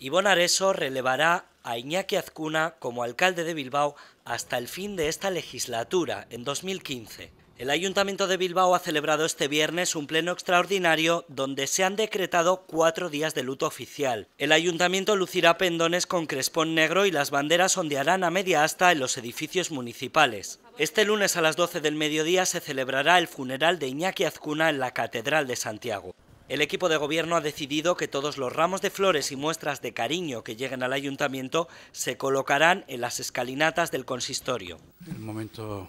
Y Areso relevará a Iñaki Azcuna como alcalde de Bilbao hasta el fin de esta legislatura, en 2015. El Ayuntamiento de Bilbao ha celebrado este viernes un pleno extraordinario donde se han decretado cuatro días de luto oficial. El Ayuntamiento lucirá pendones con crespón negro y las banderas ondearán a media asta en los edificios municipales. Este lunes a las 12 del mediodía se celebrará el funeral de Iñaki Azcuna en la Catedral de Santiago. El equipo de gobierno ha decidido que todos los ramos de flores y muestras de cariño que lleguen al ayuntamiento se colocarán en las escalinatas del consistorio. El momento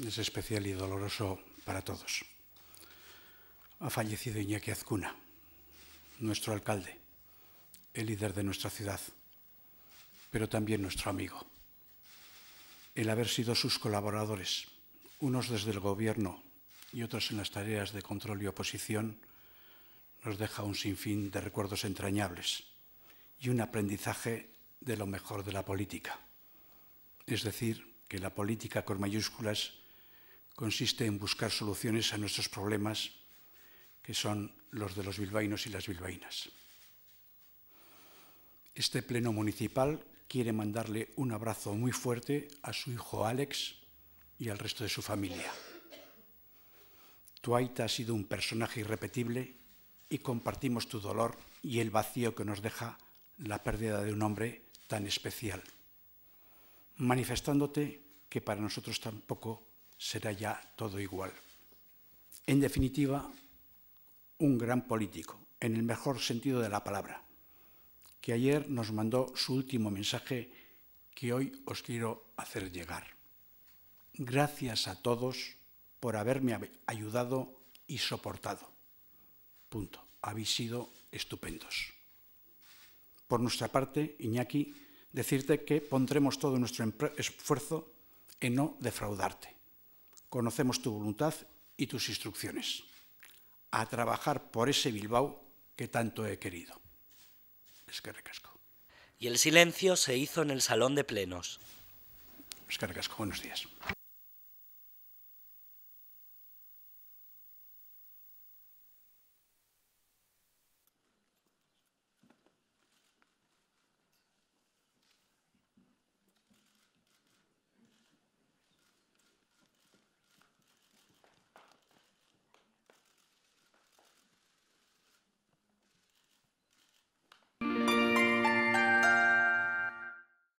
es especial y doloroso para todos. Ha fallecido Iñaki Azcuna, nuestro alcalde, el líder de nuestra ciudad, pero también nuestro amigo. El haber sido sus colaboradores, unos desde el gobierno y otros en las tareas de control y oposición, nos deja un sinfín de recuerdos entrañables y un aprendizaje de lo mejor de la política. Es decir, que la política con mayúsculas consiste en buscar soluciones a nuestros problemas, que son los de los bilbaínos y las bilbaínas. Este pleno municipal quiere mandarle un abrazo muy fuerte a su hijo Alex y al resto de su familia. Tuaita ha sido un personaje irrepetible y compartimos tu dolor y el vacío que nos deja la pérdida de un hombre tan especial, manifestándote que para nosotros tampoco será ya todo igual. En definitiva, un gran político, en el mejor sentido de la palabra, que ayer nos mandó su último mensaje que hoy os quiero hacer llegar. Gracias a todos por haberme ayudado y soportado. Punto. Habéis sido estupendos. Por nuestra parte, Iñaki, decirte que pondremos todo nuestro esfuerzo en no defraudarte. Conocemos tu voluntad y tus instrucciones. A trabajar por ese Bilbao que tanto he querido. Es que recasco. Y el silencio se hizo en el salón de plenos. Es que recasco. Buenos días.